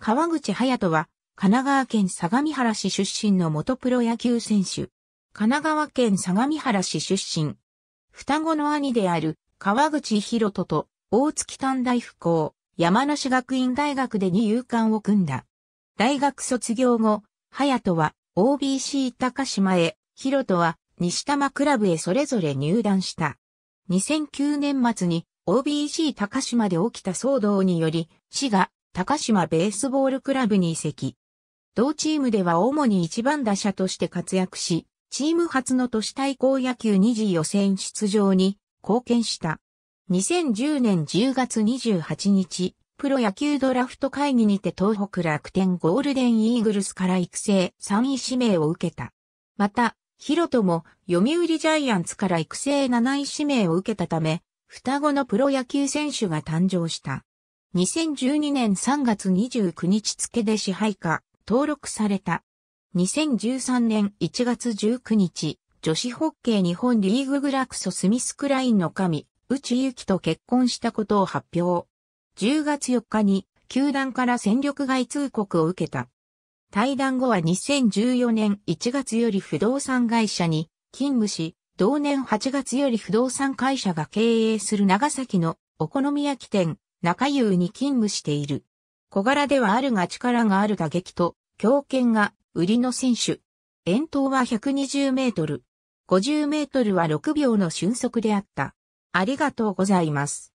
川口隼人は、神奈川県相模原市出身の元プロ野球選手。神奈川県相模原市出身。双子の兄である川口博人と大月短大福校山梨学院大学で二遊間を組んだ。大学卒業後、隼人は OBC 高島へ、博人は西多摩クラブへそれぞれ入団した。2009年末に OBC 高島で起きた騒動により、市が高島ベースボールクラブに移籍。同チームでは主に一番打者として活躍し、チーム初の都市対抗野球2次予選出場に貢献した。2010年10月28日、プロ野球ドラフト会議にて東北楽天ゴールデンイーグルスから育成3位指名を受けた。また、ヒロトも読売ジャイアンツから育成7位指名を受けたため、双子のプロ野球選手が誕生した。2012年3月29日付で支配下、登録された。2013年1月19日、女子ホッケー日本リーググラクソスミスクラインの神、内幸と結婚したことを発表。10月4日に、球団から戦力外通告を受けた。対談後は2014年1月より不動産会社に勤務し、同年8月より不動産会社が経営する長崎のお好み焼き店、中優に勤務している。小柄ではあるが力がある打撃と、強肩が売りの選手。遠投は120メートル。50メートルは6秒の瞬速であった。ありがとうございます。